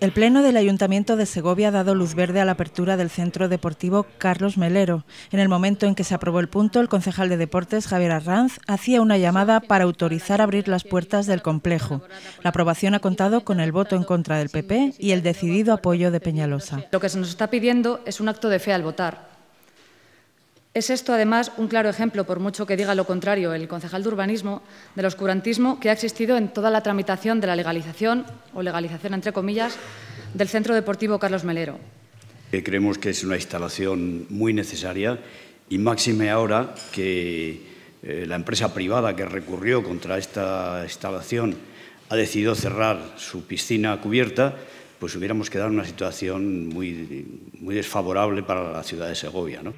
El Pleno del Ayuntamiento de Segovia ha dado luz verde a la apertura del Centro Deportivo Carlos Melero. En el momento en que se aprobó el punto, el concejal de Deportes, Javier Arranz, hacía una llamada para autorizar abrir las puertas del complejo. La aprobación ha contado con el voto en contra del PP y el decidido apoyo de Peñalosa. Lo que se nos está pidiendo es un acto de fe al votar es esto, además, un claro ejemplo, por mucho que diga lo contrario el concejal de urbanismo, del oscurantismo que ha existido en toda la tramitación de la legalización, o legalización entre comillas, del Centro Deportivo Carlos Melero. Creemos que es una instalación muy necesaria y máxime ahora que eh, la empresa privada que recurrió contra esta instalación ha decidido cerrar su piscina cubierta, pues hubiéramos quedado en una situación muy, muy desfavorable para la ciudad de Segovia. ¿no?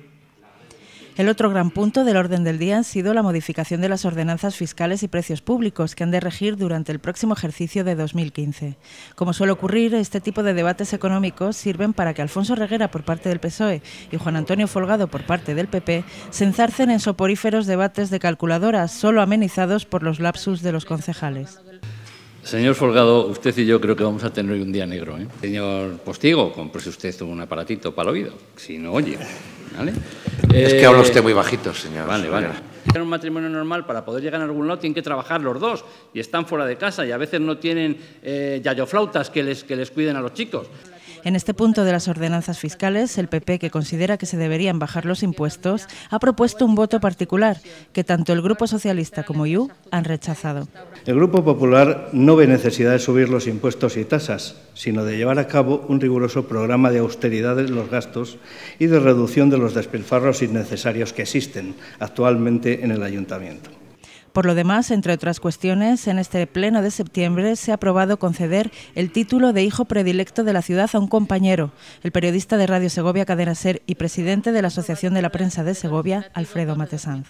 El otro gran punto del orden del día ha sido la modificación de las ordenanzas fiscales y precios públicos que han de regir durante el próximo ejercicio de 2015. Como suele ocurrir, este tipo de debates económicos sirven para que Alfonso Reguera por parte del PSOE y Juan Antonio Folgado por parte del PP se enzarcen en soporíferos debates de calculadoras solo amenizados por los lapsus de los concejales. Señor Folgado, usted y yo creo que vamos a tener hoy un día negro. ¿eh? Señor Postigo, comprese usted un aparatito para el oído, si no oye. Es que eh, habla usted muy bajito, señor. Vale, vale. Para un matrimonio normal, para poder llegar a algún lado, tienen que trabajar los dos y están fuera de casa y a veces no tienen eh, yayoflautas que les, que les cuiden a los chicos. En este punto de las ordenanzas fiscales, el PP, que considera que se deberían bajar los impuestos, ha propuesto un voto particular que tanto el Grupo Socialista como IU han rechazado. El Grupo Popular no ve necesidad de subir los impuestos y tasas, sino de llevar a cabo un riguroso programa de austeridad en los gastos y de reducción de los despilfarros innecesarios que existen actualmente en el Ayuntamiento. Por lo demás, entre otras cuestiones, en este pleno de septiembre se ha aprobado conceder el título de hijo predilecto de la ciudad a un compañero, el periodista de Radio Segovia Cadena Ser y presidente de la Asociación de la Prensa de Segovia, Alfredo Matesanz.